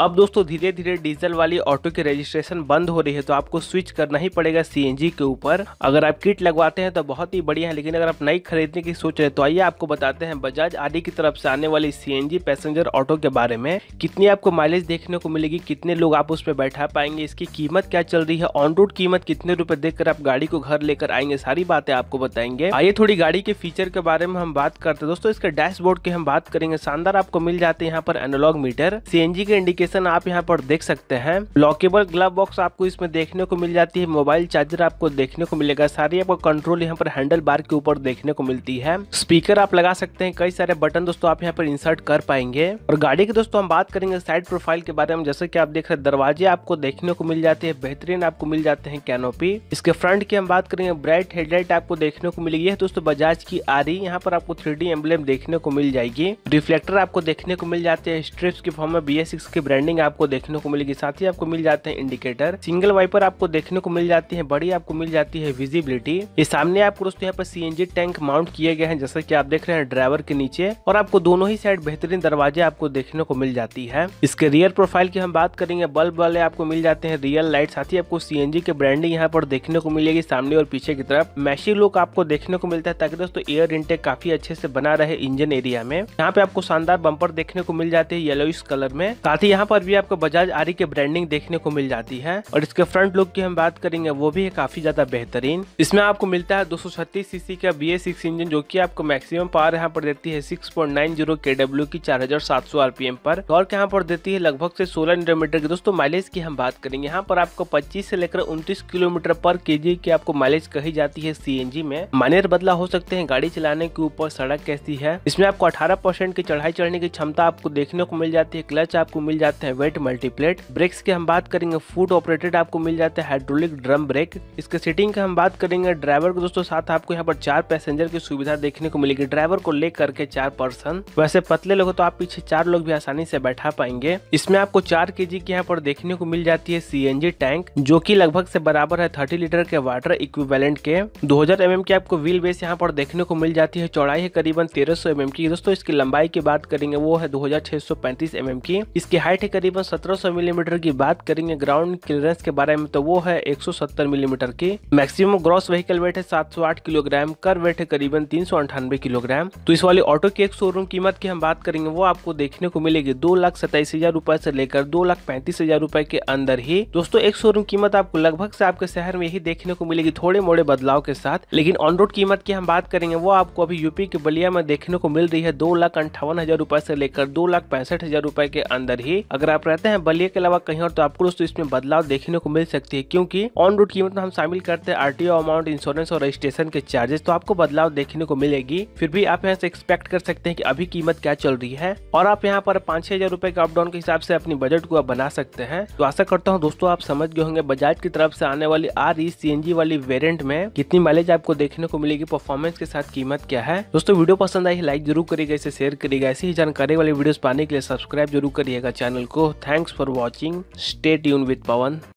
अब दोस्तों धीरे धीरे डीजल वाली ऑटो की रजिस्ट्रेशन बंद हो रही है तो आपको स्विच करना ही पड़ेगा सी के ऊपर अगर आप किट लगवाते हैं तो बहुत ही बढ़िया है लेकिन अगर आप नई खरीदने की सोच रहे तो आइए आपको बताते हैं बजाज आदि की तरफ से आने वाली सी पैसेंजर ऑटो के बारे में कितनी आपको माइलेज देखने को मिलेगी कितने लोग आप उस पर बैठा पाएंगे इसकी कीमत क्या चल रही है ऑन रोड कीमत कितने रूपए देख आप गाड़ी को घर लेकर आएंगे सारी बातें आपको बताएंगे आइए थोड़ी गाड़ी के फीचर के बारे में हम बात करते हैं दोस्तों इसके डैशबोर्ड की हम बात करेंगे शानदार आपको मिल जाते हैं यहाँ पर एनोलॉग मीटर सी के इंडिकेट एप्लीकेशन आप यहाँ पर देख सकते हैं लॉकेबल ग्लव बॉक्स आपको इसमें देखने को मिल जाती है मोबाइल चार्जर आपको देखने को मिलेगा सारी आपको कंट्रोल यहाँ पर हैंडल बार के ऊपर देखने को मिलती है स्पीकर आप लगा सकते हैं कई सारे बटन दोस्तों आप यहाँ पर इंसर्ट कर पाएंगे और गाड़ी की दोस्तों हम बात करेंगे साइड प्रोफाइल के बारे में जैसे की आप देख रहे दरवाजे आपको देखने को मिल जाते हैं बेहतरीन आपको मिल जाते हैं कैनोपी इसके फ्रंट की हम बात करेंगे ब्राइट हेडलाइट आपको देखने को मिलेगी दोस्तों बजाज की आ रही यहाँ पर आपको थ्री एम्बलेम देखने को मिल जाएगी रिफ्लेक्टर आपको देखने को मिल जाते हैं स्ट्रिप्स के फॉर्म में बी के ब्राइट ब्रांडिंग आपको देखने को मिलेगी साथ ही आपको मिल जाते हैं इंडिकेटर सिंगल वाइपर आपको देखने को मिल जाती है बड़ी आपको मिल जाती है विजिबिलिटी ये सामने आपको दोस्तों यहाँ पर सीएनजी टैंक माउंट किए गए हैं जैसे की आप देख रहे हैं ड्राइवर के नीचे और आपको दोनों ही साइड बेहतरीन दरवाजे आपको देखने को मिल जाती है इसके रियर प्रोफाइल की हम बात करेंगे बल्ब वाले आपको मिल जाते हैं रियल लाइट साथ ही आपको सीएनजी के ब्रांडिंग यहाँ पर देखने को मिलेगी सामने और पीछे की तरफ मैशी लुक आपको देखने को मिलता है ताकि दोस्तों एयर इंटेक काफी अच्छे से बना रहे इंजन एरिया में यहाँ पे आपको शानदार बंपर देखने को मिल जाते हैं येलोइ कलर में साथ ही यहाँ यहाँ पर भी आपको बजाज आरी के ब्रांडिंग देखने को मिल जाती है और इसके फ्रंट लुक की हम बात करेंगे वो भी है काफी ज्यादा बेहतरीन इसमें आपको मिलता है दो सीसी का बी इंजन जो की आपको मैक्सिमम पावर यहाँ पर देती है सिक्स पॉइंट की चार हजार पर और यहाँ पर देती है लगभग से सोलह किलोमीटर की दोस्तों माइलेज की हम बात करेंगे यहाँ पर आपको पच्चीस से लेकर उन्तीस किलोमीटर पर के की आपको माइलेज कही जाती है सी में मानेर बदला हो सकते हैं गाड़ी चलाने के ऊपर सड़क कैसी है इसमें आपको अठारह की चढ़ाई चढ़ने की क्षमता आपको देखने को मिल जाती है क्लच आपको मिल जाती जाते हैं वेट मल्टीप्लेट ब्रेक्स की हम बात करेंगे फूड ऑपरेटेड आपको मिल जाते हैं हाइड्रोलिक ड्रम ब्रेक इसके सीटिंग की हम बात करेंगे ड्राइवर को दोस्तों साथ आपको यहाँ पर चार पैसेंजर की सुविधा देखने को मिलेगी ड्राइवर को ले करके चार पर्सन वैसे पतले लोग तो आप पीछे चार लोग भी आसानी से बैठा पाएंगे इसमें आपको चार के की यहाँ पर देखने को मिल जाती है सी टैंक जो की लगभग से बराबर है थर्टी लीटर के वाटर इक्विवेलेंट के दो हजार mm की आपको व्हील बेस यहाँ पर देखने को मिल जाती है चौड़ाई है करीबन तेरह सौ की दोस्तों इसकी लंबाई की बात करेंगे वो है दो हजार छह सौ पैंतीस की इसकी हाइट ही करीबन 1700 मिलीमीटर की बात करेंगे ग्राउंड क्लियरेंस के बारे में तो वो है 170 मिलीमीटर की मैक्सिमम ग्रॉस व्हीकल वेट है 708 किलोग्राम कर वेट है करीबन तीन किलोग्राम तो इस वाली ऑटो की एक शोरूम कीमत की हम बात करेंगे वो आपको देखने को मिलेगी दो लाख सताइस हजार रूपए ऐसी लेकर दो लाख पैंतीस हजार रूपए के अंदर ही दोस्तों एक शोरूम कीमत आपको लगभग से आपके शहर में ही देखने को मिलेगी थोड़े मोड़े बदलाव के साथ लेकिन ऑन रोड कीमत की हम बात करेंगे वो आपको अभी यूपी के बलिया में देखने को मिल रही है दो लाख अंठावन हजार रूपए ऐसी लेकर दो लाख पैंसठ हजार रूपए के अंदर ही अगर आप रहते हैं बलिया के अलावा कहीं और तो आपको दोस्तों इसमें बदलाव देखने को मिल सकती है क्योंकि ऑन रोड कीमत में हम शामिल करते हैं आरटीओ अमाउंट इंश्योरेंस और रजिस्ट्रेशन के चार्जेस तो आपको बदलाव देखने को मिलेगी फिर भी आप यहाँ से एक्सपेक्ट कर सकते हैं की अभी कीमत क्या चल रही है और आप यहाँ पर पांच छह हजार के अपडाउन के हिसाब से अपनी बजट को बना सकते हैं तो आशा करता हूँ दोस्तों आप समझ गए होंगे बजाज की तरफ से आने वाली आर ई सी वाली वेरियंट में कितनी माइलेज आपको देखने को मिलेगी परफॉर्मेंस के साथ कीमत क्या है दोस्तों वीडियो पसंद आई लाइक जरूर करेगा इसे शेयर करेगा ऐसी ही जानकारी वाली वीडियोस पाने के लिए सब्सक्राइब जरूर करिएगा channel Thanks for watching. Stay tuned with Pawan.